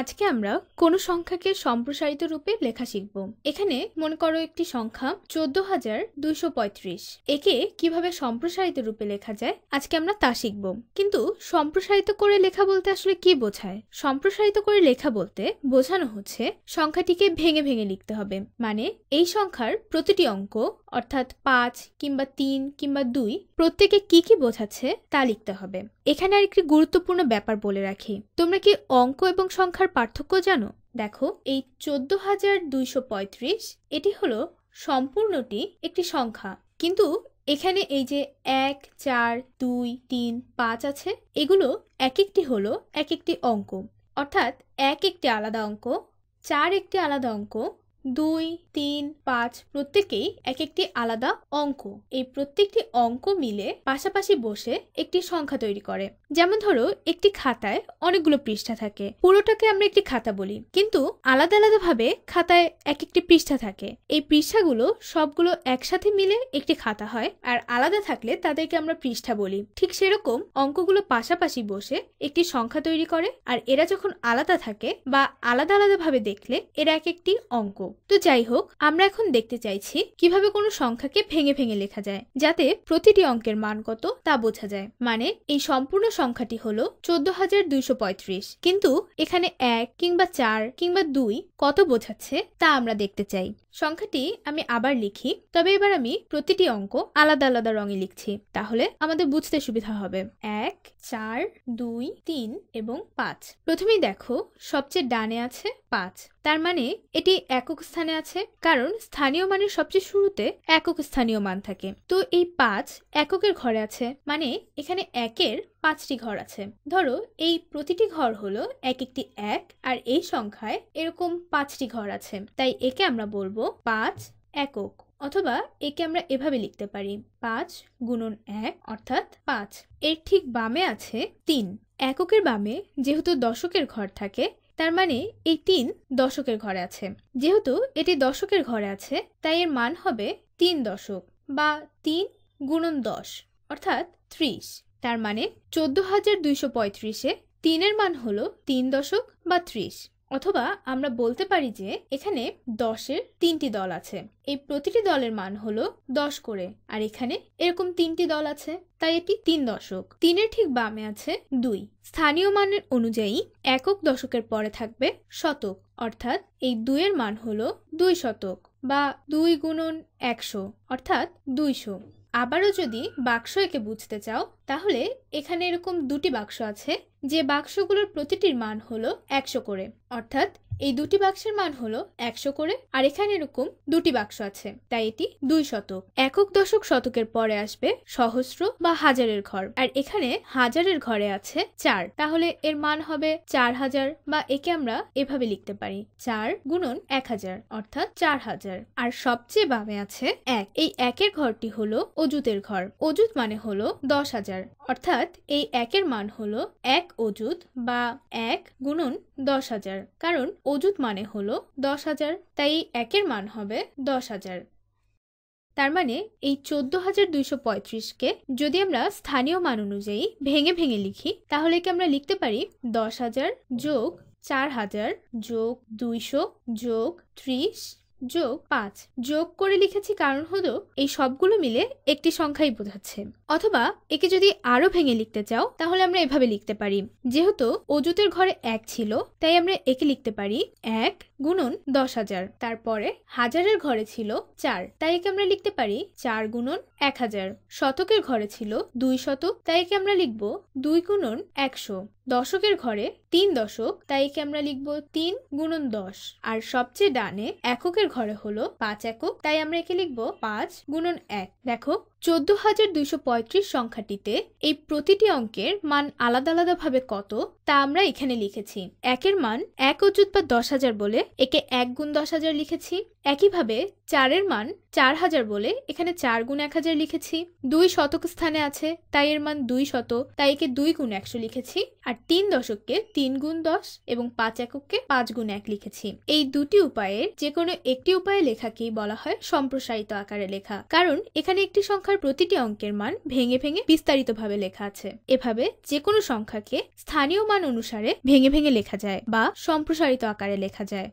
আজকে আমরা কোনো সংখ্যাকে সম্প্রসারিত রূপে লেখা শিখব এখানে মনে করো একটি সংখ্যা চোদ্দ হাজার দুইশো পঁয়ত্রিশ একে কিভাবে সম্প্রসারিত রূপে লেখা যায় আজকে আমরা তা শিখব কিন্তু সম্প্রসারিত করে লেখা বলতে আসলে কি বোঝায় সম্প্রসারিত করে লেখা বলতে বোঝানো হচ্ছে সংখ্যাটিকে ভেঙে ভেঙে লিখতে হবে মানে এই সংখ্যার প্রতিটি অঙ্ক অর্থাৎ পাঁচ কিংবা তিন কিংবা দুই প্রত্যেকে কি কি বোঝাচ্ছে তা লিখতে হবে এখানে আর একটি গুরুত্বপূর্ণ ব্যাপার বলে রাখি তোমরা কি অঙ্ক এবং সংখ্যার পার্থক্য জানো দেখো এই চোদ্দ হাজার দুইশো পঁয়ত্রিশ এটি হলো সম্পূর্ণটি একটি সংখ্যা কিন্তু এখানে এই যে এক চার দুই তিন পাঁচ আছে এগুলো এক একটি হলো এক একটি অঙ্ক অর্থাৎ এক একটি আলাদা অঙ্ক চার একটি আলাদা অঙ্ক দুই তিন পাঁচ প্রত্যেকেই এক একটি আলাদা অঙ্ক এই প্রত্যেকটি অঙ্ক মিলে পাশাপাশি বসে একটি সংখ্যা তৈরি করে যেমন ধরো একটি খাতায় অনেকগুলো পৃষ্ঠা থাকে পুরোটাকে আমরা একটি খাতা বলি কিন্তু আলাদা আলাদাভাবে খাতায় এক একটি পৃষ্ঠা থাকে এই পৃষ্ঠাগুলো সবগুলো একসাথে মিলে একটি খাতা হয় আর আলাদা থাকলে তাদেরকে আমরা পৃষ্ঠা বলি ঠিক সেরকম অঙ্কগুলো পাশাপাশি বসে একটি সংখ্যা তৈরি করে আর এরা যখন আলাদা থাকে বা আলাদা আলাদাভাবে দেখলে এরা এক একটি অঙ্ক তো যাই হোক আমরা এখন দেখতে চাইছি কিভাবে কোনো সংখ্যাকে ভেঙে ভেঙে লেখা যায় যাতে প্রতিটি অঙ্কের মান কত তা বোঝা যায় মানে এই সম্পূর্ণ সংখ্যাটি হলো চোদ্দ হাজার দুইশো পঁয়ত্রিশ কিন্তু এখানে এক কিংবা চার কিংবা দুই কত বোঝাচ্ছে তা আমরা দেখতে চাই সংখ্যাটি আমি আবার লিখি তবে এবার আমি প্রতিটি অঙ্ক আলাদা আলাদা রঙে লিখছি তাহলে আমাদের বুঝতে সুবিধা হবে এক চার দুই তিন এবং পাঁচ প্রথমেই দেখো সবচেয়ে ডানে আছে পাঁচ তার মানে এটি একক স্থানে আছে কারণ স্থানীয় মানের সবচেয়ে শুরুতে একক স্থানীয় মান থাকে তো এই পাঁচ এককের ঘরে আছে মানে এখানে একের পাঁচটি ঘর আছে ধরো এই প্রতিটি ঘর হলো এক একটি এক আর এই সংখ্যায় এরকম পাঁচটি ঘর আছে তাই একে আমরা বলবো পাঁচ একক অথবা একে আমরা এভাবে লিখতে পারি পাঁচ গুণন এক অর্থাৎ পাঁচ এর ঠিক বামে আছে তিন এককের বামে যেহেতু দশকের ঘর থাকে তার মানে এই তিন দশকের ঘরে আছে যেহেতু এটি দশকের ঘরে আছে তাই এর মান হবে তিন দশক বা তিন গুণন দশ অর্থাৎ ত্রিশ তার মানে চোদ্দ হাজার দুইশো পঁয়ত্রিশে তিনের মান হল তিন দশক বা ত্রিশ অথবা আমরা বলতে পারি যে এখানে দশের তিনটি দল আছে এই প্রতিটি দলের মান হলো দশ করে আর এখানে এরকম তিনটি দল আছে তাই এটি তিন দশক তিনের ঠিক বামে আছে দুই স্থানীয় মানের অনুযায়ী একক দশকের পরে থাকবে শতক অর্থাৎ এই দুইয়ের মান হলো দুই শতক বা দুই গুণন একশো অর্থাৎ দুইশো আবারও যদি বাক্স একে বুঝতে চাও তাহলে এখানে এরকম দুটি বাক্স আছে যে বাক্সগুলোর প্রতিটির মান হলো একশো করে অর্থাৎ এই দুটি বাক্সের মান হলো একশো করে আর এখানে এরকম দুটি বাক্স আছে তাই এটি দুই শতক একক দশক শতকের পরে আসবে সহস্র বা হাজারের ঘর আর এখানে হাজারের ঘরে আছে চার তাহলে এর মান হবে চার হাজার বা একে আমরা এভাবে লিখতে পারি চার গুণন এক হাজার অর্থাৎ চার হাজার আর সবচেয়ে বামে আছে এক এই একের ঘরটি হলো অজুতের ঘর অজুত মানে হলো দশ হাজার হাজার অর্থাৎ এই একের মান হল এক অজুত বা এক গুণন দশ হাজার কারণ অজুত মানে হল দশ হাজার তাই একের মান হবে দশ হাজার তার মানে এই চোদ্দ হাজার দুইশো পঁয়ত্রিশকে যদি আমরা স্থানীয় মান অনুযায়ী ভেঙে ভেঙে লিখি তাহলে কি আমরা লিখতে পারি দশ হাজার যোগ চার হাজার যোগ দুইশো যোগ ত্রিশ যোগ পাঁচ যোগ করে লিখেছি কারণ হলো এই সবগুলো মিলে একটি সংখ্যাই বোঝাচ্ছে অথবা একে যদি আরও ভেঙে লিখতে চাও তাহলে আমরা এভাবে লিখতে পারি যেহেতু অজুতের ঘরে এক ছিল তাই আমরা একে লিখতে পারি এক গুণন দশ হাজার তারপরে হাজারের ঘরে ছিল চার তাই একে আমরা লিখতে পারি চার গুণন এক হাজার শতকের ঘরে ছিল দুই শতক তাই একে আমরা লিখব দুই গুণন একশো দশকের ঘরে তিন দশক তাই একে আমরা লিখব তিন গুণন দশ আর সবচেয়ে ডানে এককের ঘরে হলো পাঁচ একক তাই আমরা একে লিখব পাঁচ গুণন এক দেখো চোদ্দ হাজার দুইশো পঁয়ত্রিশ সংখ্যাটিতে এই প্রতিটি অঙ্কের মান আলাদা আলাদাভাবে কত তা আমরা এখানে লিখেছি একের মান এক অযুত বা দশ হাজার বলে একে এক গুণ দশ হাজার লিখেছি একইভাবে চারের মান চার হাজার বলে এখানে চার গুণ এক হাজার লিখেছি দুই শতক স্থানে আছে তাই এর মান দুই শত তাই একে দুই গুণ একশো লিখেছি আর তিন দশককে তিন গুণ দশ এবং পাঁচ এককে পাঁচ গুণ এক লিখেছি এই দুটি উপায়ের যে কোনো একটি উপায়ে লেখাকেই বলা হয় সম্প্রসারিত আকারে লেখা কারণ এখানে একটি সংখ্যা সংখ্যার প্রতিটি অঙ্কের মান ভেঙে ভেঙে বিস্তারিতভাবে লেখা আছে এভাবে যে কোনো সংখ্যাকে স্থানীয় মান অনুসারে ভেঙে ভেঙে লেখা যায় বা সম্প্রসারিত আকারে লেখা যায়